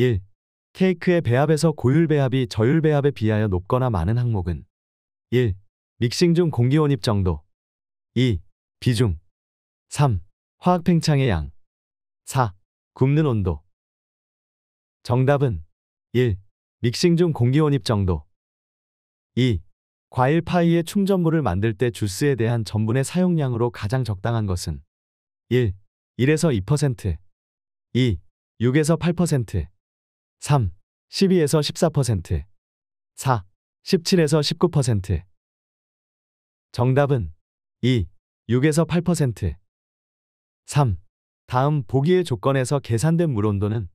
1. 케이크의 배합에서 고율 배합이 저율 배합에 비하여 높거나 많은 항목은 1. 믹싱 중 공기 원입 정도 2. 비중 3. 화학 팽창의 양 4. 굽는 온도 정답은 1. 믹싱 중 공기 원입 정도 2. 과일 파이의 충전물을 만들 때 주스에 대한 전분의 사용량으로 가장 적당한 것은 1. 1에서 2% 2. 6에서 8% 3. 12에서 14% 4. 17에서 19% 정답은 2. 6에서 8% 3. 다음 보기의 조건에서 계산된 물온도는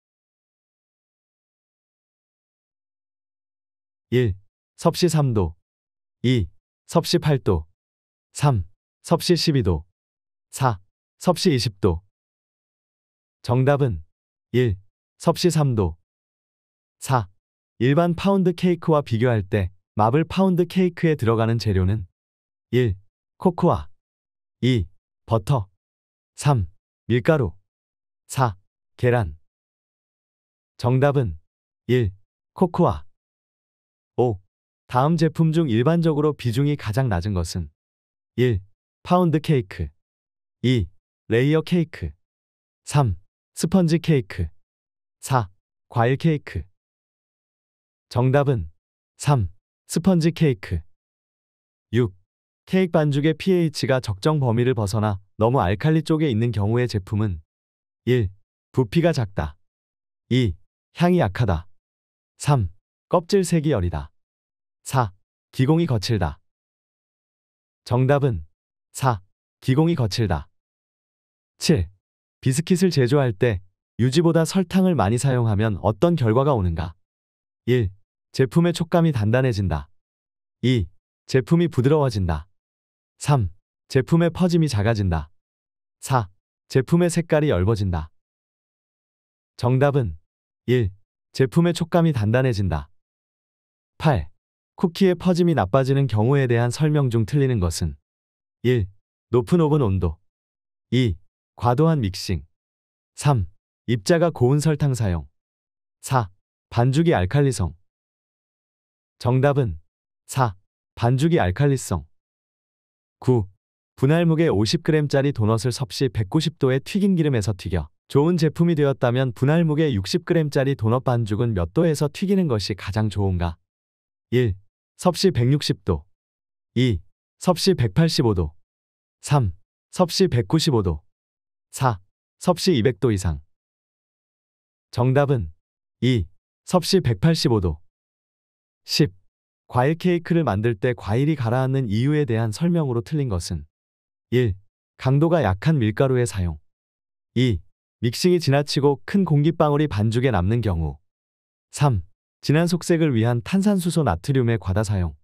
1. 섭씨 3도 2. 섭씨 8도 3. 섭씨 12도 4. 섭씨 20도 정답은 1. 섭씨 3도 4. 일반 파운드 케이크와 비교할 때 마블 파운드 케이크에 들어가는 재료는 1. 코코아 2. 버터 3. 밀가루 4. 계란 정답은 1. 코코아 5. 다음 제품 중 일반적으로 비중이 가장 낮은 것은 1. 파운드 케이크 2. 레이어 케이크 3. 스펀지 케이크 4. 과일 케이크 정답은 3. 스펀지 케이크 6. 케이크 반죽의 pH가 적정 범위를 벗어나 너무 알칼리 쪽에 있는 경우의 제품은 1. 부피가 작다 2. 향이 약하다 3. 껍질 색이 여리다 4. 기공이 거칠다 정답은 4. 기공이 거칠다 7. 비스킷을 제조할 때 유지보다 설탕을 많이 사용하면 어떤 결과가 오는가? 1. 제품의 촉감이 단단해진다. 2. 제품이 부드러워진다. 3. 제품의 퍼짐이 작아진다. 4. 제품의 색깔이 엷어진다. 정답은 1. 제품의 촉감이 단단해진다. 8. 쿠키의 퍼짐이 나빠지는 경우에 대한 설명 중 틀리는 것은 1. 높은 오븐 온도 2. 과도한 믹싱 3. 입자가 고운 설탕 사용 4. 반죽이 알칼리성 정답은 4. 반죽이 알칼리성 9. 분할무게 50g짜리 도넛을 섭씨 190도의 튀긴 기름에서 튀겨 좋은 제품이 되었다면 분할무게 60g짜리 도넛 반죽은 몇 도에서 튀기는 것이 가장 좋은가? 1. 섭씨 160도 2. 섭씨 185도 3. 섭씨 195도 4. 섭씨 200도 이상 정답은 2. 섭씨 185도 10. 과일 케이크를 만들 때 과일이 가라앉는 이유에 대한 설명으로 틀린 것은 1. 강도가 약한 밀가루의 사용 2. 믹싱이 지나치고 큰 공기방울이 반죽에 남는 경우 3. 진한 속색을 위한 탄산수소 나트륨의 과다 사용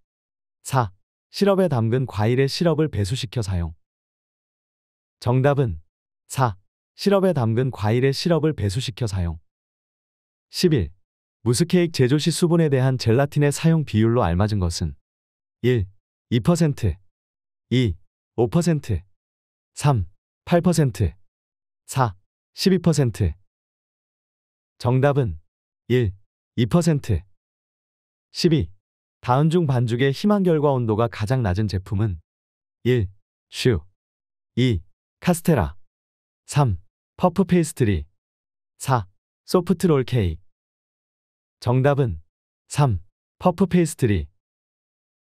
4. 시럽에 담근 과일의 시럽을 배수시켜 사용 정답은 4. 시럽에 담근 과일의 시럽을 배수시켜 사용 11. 무스케익 제조 시 수분에 대한 젤라틴의 사용 비율로 알맞은 것은 1. 2% 2. 5% 3. 8% 4. 12% 정답은 1. 2% 12. 다음 중 반죽의 희망 결과 온도가 가장 낮은 제품은 1. 슈 2. 카스테라 3. 퍼프 페이스트리 4. 소프트롤 케이크 정답은 3. 퍼프 페이스트리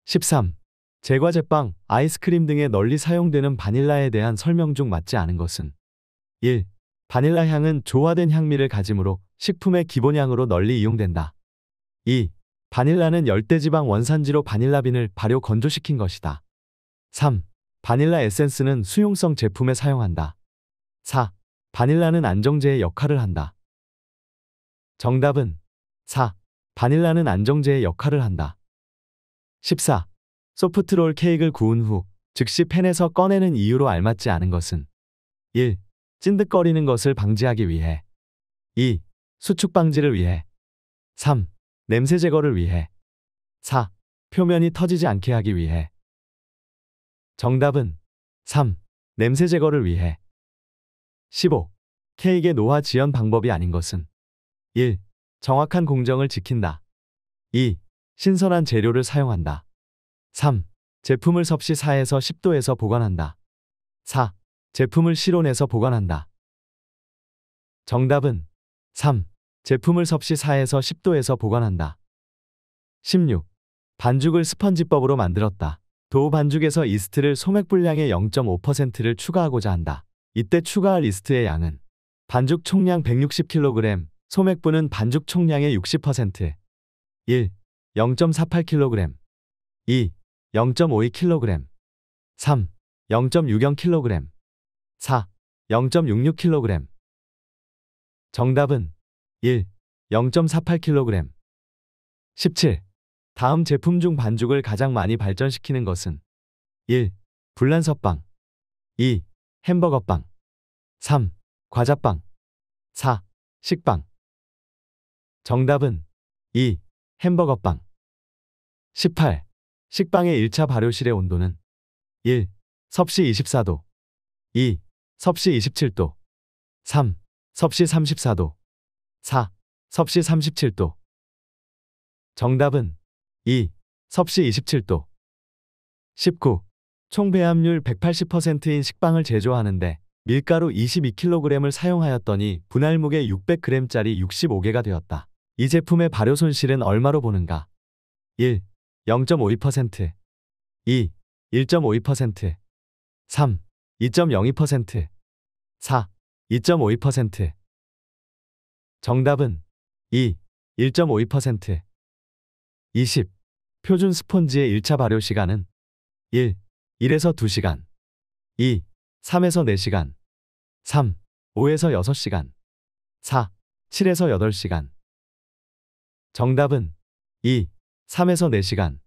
13. 제과제빵, 아이스크림 등에 널리 사용되는 바닐라에 대한 설명 중 맞지 않은 것은 1. 바닐라 향은 조화된 향미를 가지므로 식품의 기본향으로 널리 이용된다. 2. 바닐라는 열대지방 원산지로 바닐라빈을 발효 건조시킨 것이다. 3. 바닐라 에센스는 수용성 제품에 사용한다. 4. 바닐라는 안정제의 역할을 한다. 정답은 4. 바닐라는 안정제의 역할을 한다. 14. 소프트롤 케이크를 구운 후 즉시 팬에서 꺼내는 이유로 알맞지 않은 것은 1. 찐득거리는 것을 방지하기 위해 2. 수축 방지를 위해 3. 냄새 제거를 위해 4. 표면이 터지지 않게 하기 위해 정답은 3. 냄새 제거를 위해 15. 케이크의 노화 지연 방법이 아닌 것은 1. 정확한 공정을 지킨다. 2. 신선한 재료를 사용한다. 3. 제품을 섭씨 4에서 10도에서 보관한다. 4. 제품을 실온에서 보관한다. 정답은 3. 제품을 섭씨 4에서 10도에서 보관한다. 16. 반죽을 스펀지법으로 만들었다. 도 반죽에서 이스트를 소맥 분량의 0.5%를 추가하고자 한다. 이때 추가할 이스트의 양은 반죽 총량 160kg, 소맥부는 반죽 총량의 60% 1. 0.48kg 2. 0.52kg 3. 0.60kg 4. 0.66kg 정답은 1. 0.48kg 17. 다음 제품 중 반죽을 가장 많이 발전시키는 것은 1. 불란서빵 2. 햄버거빵 3. 과자빵 4. 식빵 정답은 2. 햄버거빵 18. 식빵의 1차 발효실의 온도는 1. 섭씨 24도 2. 섭씨 27도 3. 섭씨 34도 4. 섭씨 37도 정답은 2. 섭씨 27도 19. 총 배합률 180%인 식빵을 제조하는데 밀가루 22kg을 사용하였더니 분할무게 600g짜리 65개가 되었다. 이 제품의 발효 손실은 얼마로 보는가? 1. 0.52% 2. 1.52% 3. 2.02% 4. 2.52% 정답은 2. 1.52% 20. 표준 스펀지의 1차 발효 시간은 1. 1에서 2시간 2. 3에서 4시간 3. 5에서 6시간 4. 7에서 8시간 정답은 2, 3에서 4시간.